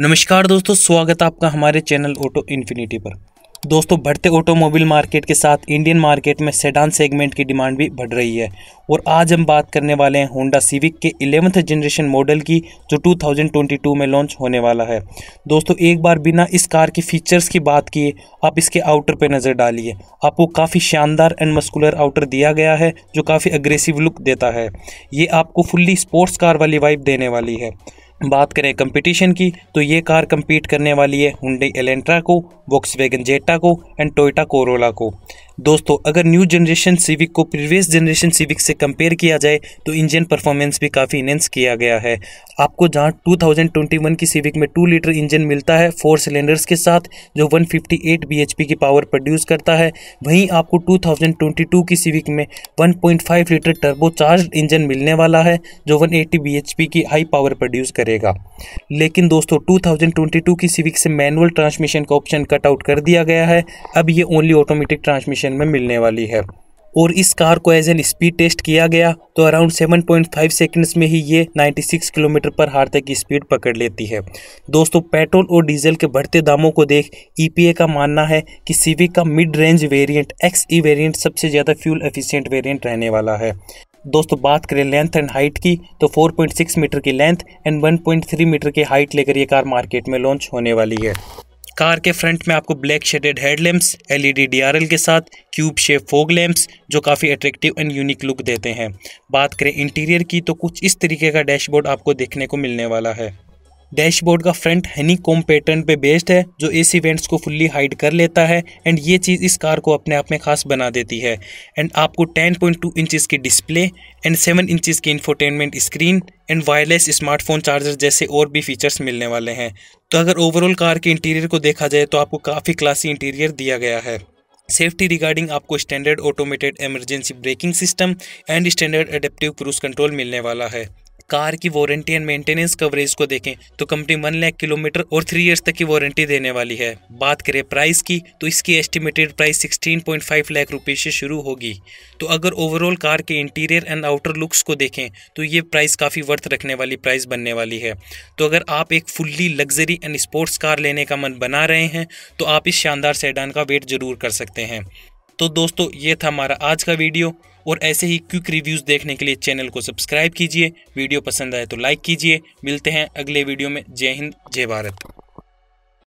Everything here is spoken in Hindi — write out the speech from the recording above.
नमस्कार दोस्तों स्वागत है आपका हमारे चैनल ऑटो इन्फिनिटी पर दोस्तों बढ़ते ऑटोमोबाइल मार्केट के साथ इंडियन मार्केट में सेडान सेगमेंट की डिमांड भी बढ़ रही है और आज हम बात करने वाले हैं होंडा सिविक के इलेवंथ जनरेशन मॉडल की जो 2022 में लॉन्च होने वाला है दोस्तों एक बार बिना इस कार के फीचर्स की बात किए आप इसके आउटर पर नज़र डालिए आपको काफ़ी शानदार एंड मस्कुलर आउटर दिया गया है जो काफ़ी अग्रेसिव लुक देता है ये आपको फुल्ली स्पोर्ट्स कार वाली वाइब देने वाली है बात करें कंपटीशन की तो ये कार कम्पीट करने वाली है हुंडई एलेंट्रा को वेगन जेटा को एंड टोयटा कोरोला को दोस्तों अगर न्यू जनरेशन सिविक को प्रीवियस जनरेशन सिविक से कंपेयर किया जाए तो इंजन परफॉर्मेंस भी काफ़ी इनहेंस किया गया है आपको जहां 2021 की सिविक में 2 लीटर इंजन मिलता है फोर सिलेंडर्स के साथ जो 158 बीएचपी की पावर प्रोड्यूस करता है वहीं आपको 2022 की सिविक में 1.5 लीटर टर्बो चार्ज इंजन मिलने वाला है जो वन एट्टी की हाई पावर प्रोड्यूस करेगा लेकिन दोस्तों टू की सिविक से मैनुअल ट्रांसमिशन का ऑप्शन कट आउट कर दिया गया है अब ये ओनली ऑटोमेटिक ट्रांसमिशन कंडीशन में मिलने वाली है और इस कार को एज एन स्पीड टेस्ट किया गया तो अराउंड 7.5 सेकंड्स में ही ये 96 किलोमीटर पर हार तक की स्पीड पकड़ लेती है दोस्तों पेट्रोल और डीजल के बढ़ते दामों को देख ईपीए e का मानना है कि सीवी का mid range variant X E variant सबसे ज़्यादा फ्यूल एफिशिएंट वेरिएंट रहने वाला है दोस्तों बात करें लेंथ एंड हाइट की तो 4.6 मीटर की लेंथ एंड 1.3 मीटर की हाइट लेकर ये कार मार्केट में लॉन्च होने वाली है कार के फ्रंट में आपको black shaded headlamps LED DRL के साथ क्यूब शेप फोग लैम्प्स जो काफ़ी अट्रैक्टिव एंड यूनिक लुक देते हैं बात करें इंटीरियर की तो कुछ इस तरीके का डैशबोर्ड आपको देखने को मिलने वाला है डैशबोर्ड का फ्रंट हनी कॉम पैटर्न पे बेस्ड है जो इस इवेंट्स को फुल्ली हाइड कर लेता है एंड ये चीज़ इस कार को अपने आप में खास बना देती है एंड आपको 10.2 पॉइंट इंचज़ की डिस्प्ले एंड 7 इंचज़ की infotainment screen and wireless smartphone charger जैसे और भी फीचर्स मिलने वाले हैं तो अगर ओवरऑल कार के इंटीरियर को देखा जाए तो आपको काफ़ी क्लासी इंटीरियर दिया गया है सेफ्टी रिगार्डिंग आपको standard automated emergency braking system and standard adaptive cruise control मिलने वाला है कार की वारंटी एंड मेंटेनेंस कवरेज को देखें तो कंपनी वन लाख किलोमीटर और थ्री ईयर्स तक की वारंटी देने वाली है बात करें प्राइस की तो इसकी estimated price sixteen point five lakh रुपए से शुरू होगी तो अगर ओवरऑल कार के इंटीरियर एंड आउटर लुक्स को देखें तो ये प्राइस काफ़ी वर्थ रखने वाली प्राइस बनने वाली है तो अगर आप एक fully luxury and sports car लेने का मन बना रहे हैं तो आप इस शानदार सेडान का वेट जरूर कर सकते हैं तो दोस्तों ये था हमारा आज का वीडियो और ऐसे ही क्विक रिव्यूज़ देखने के लिए चैनल को सब्सक्राइब कीजिए वीडियो पसंद आए तो लाइक कीजिए मिलते हैं अगले वीडियो में जय हिंद जय भारत